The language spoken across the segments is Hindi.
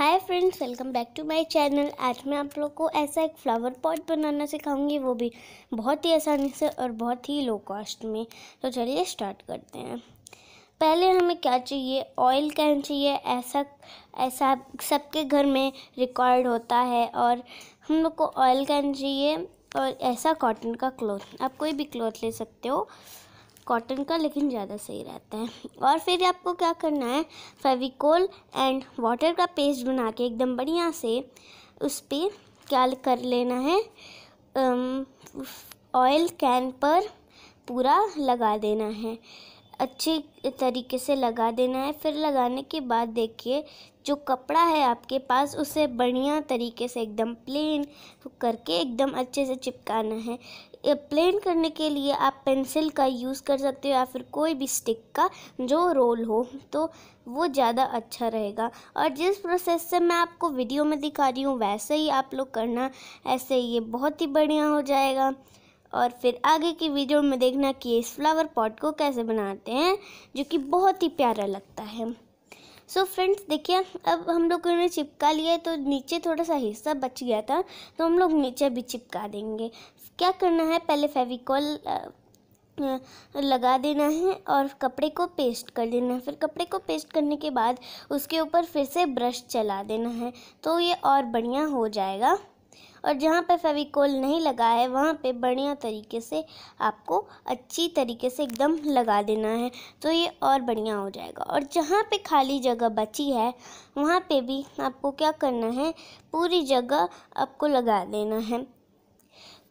hi friends welcome back to my channel आज मैं आप लोग को ऐसा एक फ्लावर पॉट बनाना सिखाऊंगी वो भी बहुत ही आसानी से और बहुत ही लो कॉस्ट में तो चलिए स्टार्ट करते हैं पहले हमें क्या चाहिए ऑयल कैन चाहिए ऐसा ऐसा सबके घर में रिकॉर्ड होता है और हम लोग को ऑयल कैन चाहिए और ऐसा कॉटन का क्लोथ आप कोई भी क्लोथ ले सकते हो कॉटन का लेकिन ज़्यादा सही रहता है और फिर आपको क्या करना है फेविकोल एंड वाटर का पेस्ट बना के एकदम बढ़िया से उस पर क्या कर लेना है ऑयल कैन पर पूरा लगा देना है अच्छे तरीके से लगा देना है फिर लगाने के बाद देखिए जो कपड़ा है आपके पास उसे बढ़िया तरीके से एकदम प्लेन करके एकदम अच्छे से चिपकाना है प्लेन करने के लिए आप पेंसिल का यूज़ कर सकते हो या फिर कोई भी स्टिक का जो रोल हो तो वो ज़्यादा अच्छा रहेगा और जिस प्रोसेस से मैं आपको वीडियो में दिखा रही हूँ वैसे ही आप लोग करना ऐसे ये बहुत ही बढ़िया हो जाएगा और फिर आगे की वीडियो में देखना कि इस फ्लावर पॉट को कैसे बनाते हैं जो कि बहुत ही प्यारा लगता है सो फ्रेंड्स देखिए अब हम लोग ने चिपका लिया है तो नीचे थोड़ा सा हिस्सा बच गया था तो हम लोग नीचे भी चिपका देंगे क्या करना है पहले फेविकॉल लगा देना है और कपड़े को पेस्ट कर देना है फिर कपड़े को पेस्ट करने के बाद उसके ऊपर फिर से ब्रश चला देना है तो ये और बढ़िया हो जाएगा और जहाँ पे फेविकोल नहीं लगा है वहाँ पे बढ़िया तरीके से आपको अच्छी तरीके से एकदम लगा देना है तो ये और बढ़िया हो जाएगा और जहाँ पे खाली जगह बची है वहाँ पे भी आपको क्या करना है पूरी जगह आपको लगा देना है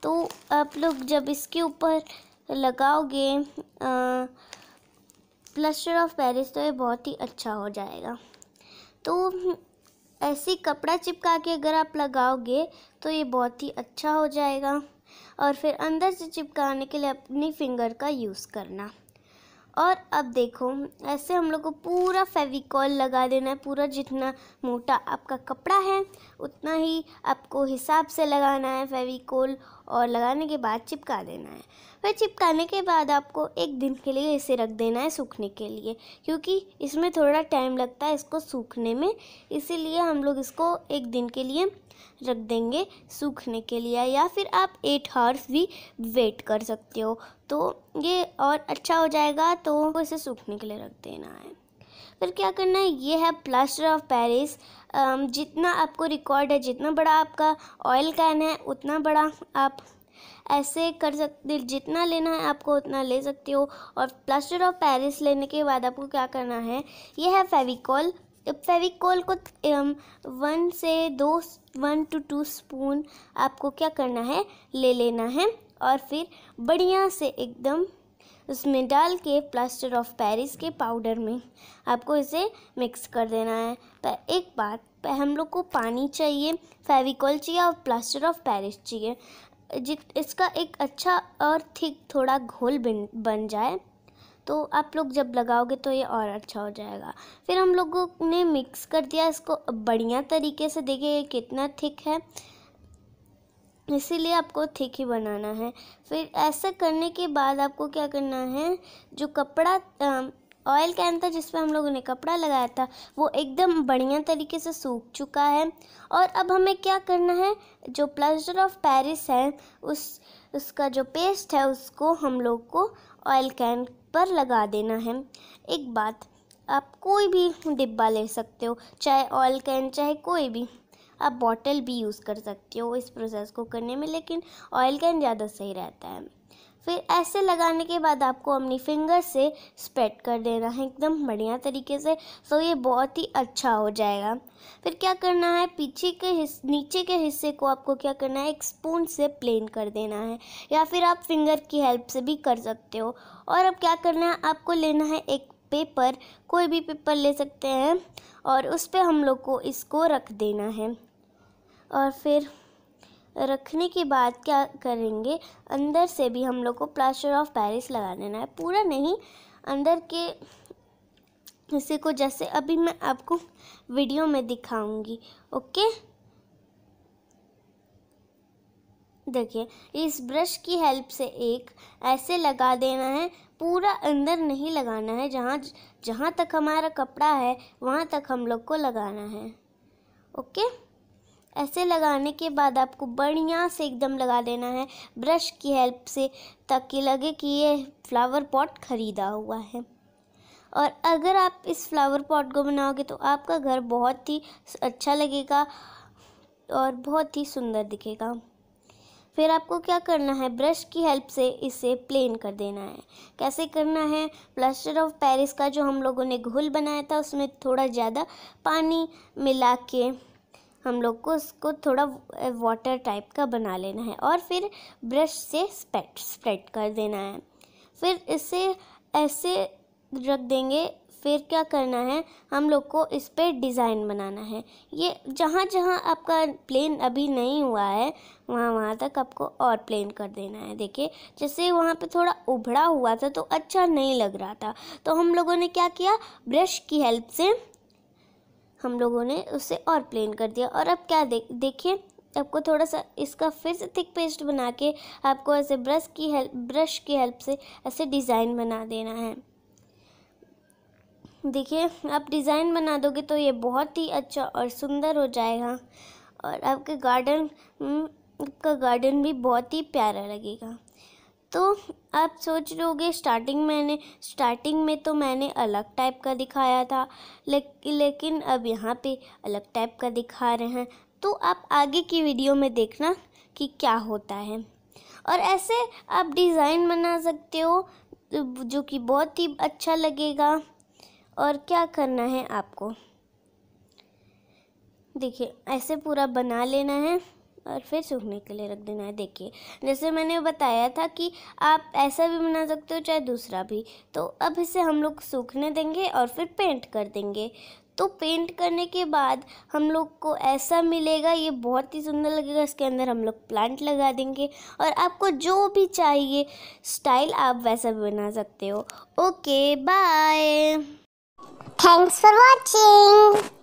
तो आप लोग जब इसके ऊपर लगाओगे प्लस्टर ऑफ पेरिस तो ये बहुत ही अच्छा हो जाएगा तो ऐसे कपड़ा चिपका के अगर आप लगाओगे तो ये बहुत ही अच्छा हो जाएगा और फिर अंदर से चिपकाने के लिए अपनी फिंगर का यूज़ करना और अब देखो ऐसे हम लोग को पूरा फेविकॉल लगा देना है पूरा जितना मोटा आपका कपड़ा है उतना ही आपको हिसाब से लगाना है फेविकॉल और लगाने के बाद चिपका देना है फिर चिपकाने के बाद आपको एक दिन के लिए इसे रख देना है सूखने के लिए क्योंकि इसमें थोड़ा टाइम लगता है इसको सूखने में इसीलिए हम लोग इसको एक दिन के लिए रख देंगे सूखने के लिए या फिर आप एट हार्स भी वेट कर सकते हो तो ये और अच्छा हो जाएगा तो इसे सूखने के लिए रख देना है फिर क्या करना है ये है प्लास्टर ऑफ पेरिस जितना आपको रिकॉर्ड है जितना बड़ा आपका ऑयल कैन है उतना बड़ा आप ऐसे कर सकते जितना लेना है आपको उतना ले सकते हो और प्लास्टर ऑफ पेरिस लेने के बाद आपको क्या करना है ये है फेविकॉल फेविकॉल तो को वन से दो वन टू टू स्पून आपको क्या करना है ले लेना है और फिर बढ़िया से एकदम उसमें डाल के प्लास्टर ऑफ पेरिस के पाउडर में आपको इसे मिक्स कर देना है पर एक बात पर हम लोग को पानी चाहिए फेविकॉल चाहिए और प्लास्टर ऑफ पेरिस चाहिए इसका एक अच्छा और थिक थोड़ा घोल बन बन जाए तो आप लोग जब लगाओगे तो ये और अच्छा हो जाएगा फिर हम लोगों ने मिक्स कर दिया इसको बढ़िया तरीके से देखिए कितना थिक है इसीलिए आपको थिक ही बनाना है फिर ऐसा करने के बाद आपको क्या करना है जो कपड़ा ऑयल कैन था जिस पर हम लोगों ने कपड़ा लगाया था वो एकदम बढ़िया तरीके से सूख चुका है और अब हमें क्या करना है जो प्लास्टर ऑफ पेरिस है उस उसका जो पेस्ट है उसको हम लोग को ऑयल कैन पर लगा देना है एक बात आप कोई भी डिब्बा ले सकते हो चाहे ऑयल कैन चाहे कोई भी आप बॉटल भी यूज़ कर सकते हो इस प्रोसेस को करने में लेकिन ऑयल कैन ज़्यादा सही रहता है फिर ऐसे लगाने के बाद आपको अपनी फिंगर से स्प्रेड कर देना है एकदम बढ़िया तरीके से तो ये बहुत ही अच्छा हो जाएगा फिर क्या करना है पीछे के हिस नीचे के हिस्से को आपको क्या करना है एक स्पून से प्लेन कर देना है या फिर आप फिंगर की हेल्प से भी कर सकते हो और अब क्या करना है आपको लेना है एक पेपर कोई भी पेपर ले सकते हैं और उस पर हम लोग को इसको रख देना है और फिर रखने के बाद क्या करेंगे अंदर से भी हम लोग को प्लास्टर ऑफ पेरिस लगा देना है पूरा नहीं अंदर के हिस्से को जैसे अभी मैं आपको वीडियो में दिखाऊंगी ओके देखिए इस ब्रश की हेल्प से एक ऐसे लगा देना है पूरा अंदर नहीं लगाना है जहाँ जहाँ तक हमारा कपड़ा है वहाँ तक हम लोग को लगाना है ओके ऐसे लगाने के बाद आपको बढ़िया से एकदम लगा देना है ब्रश की हेल्प से ताकि लगे कि ये फ्लावर पॉट ख़रीदा हुआ है और अगर आप इस फ्लावर पॉट को बनाओगे तो आपका घर बहुत ही अच्छा लगेगा और बहुत ही सुंदर दिखेगा फिर आपको क्या करना है ब्रश की हेल्प से इसे प्लेन कर देना है कैसे करना है प्लास्टर ऑफ पेरिस का जो हम लोगों ने घुल बनाया था उसमें थोड़ा ज़्यादा पानी मिला के हम लोग को उसको थोड़ा वाटर टाइप का बना लेना है और फिर ब्रश से स्पेट स्प्रेड कर देना है फिर इसे ऐसे रख देंगे फिर क्या करना है हम लोग को इस पर डिज़ाइन बनाना है ये जहाँ जहाँ आपका प्लेन अभी नहीं हुआ है वहाँ वहाँ तक आपको और प्लेन कर देना है देखिए जैसे वहाँ पे थोड़ा उभड़ा हुआ था तो अच्छा नहीं लग रहा था तो हम लोगों ने क्या किया ब्रश की हेल्प से हम लोगों ने उसे और प्लेन कर दिया और अब क्या देख देखिए आपको थोड़ा सा इसका फिर से थिक पेस्ट बना के आपको ऐसे ब्रश की हेल्प ब्रश की हेल्प से ऐसे डिज़ाइन बना देना है देखिए आप डिज़ाइन बना दोगे तो ये बहुत ही अच्छा और सुंदर हो जाएगा और आपके गार्डन हम्म, आपका गार्डन भी बहुत ही प्यारा लगेगा तो आप सोच लोगे स्टार्टिंग मैंने स्टार्टिंग में तो मैंने अलग टाइप का दिखाया था ले, लेकिन अब यहाँ पे अलग टाइप का दिखा रहे हैं तो आप आगे की वीडियो में देखना कि क्या होता है और ऐसे आप डिज़ाइन बना सकते हो जो कि बहुत ही अच्छा लगेगा और क्या करना है आपको देखिए ऐसे पूरा बना लेना है और फिर सूखने के लिए रख देना है देखिए जैसे मैंने बताया था कि आप ऐसा भी बना सकते हो चाहे दूसरा भी तो अब इसे हम लोग सूखने देंगे और फिर पेंट कर देंगे तो पेंट करने के बाद हम लोग को ऐसा मिलेगा ये बहुत ही सुंदर लगेगा इसके अंदर हम लोग प्लांट लगा देंगे और आपको जो भी चाहिए स्टाइल आप वैसा भी बना सकते हो okay bye thanks for watching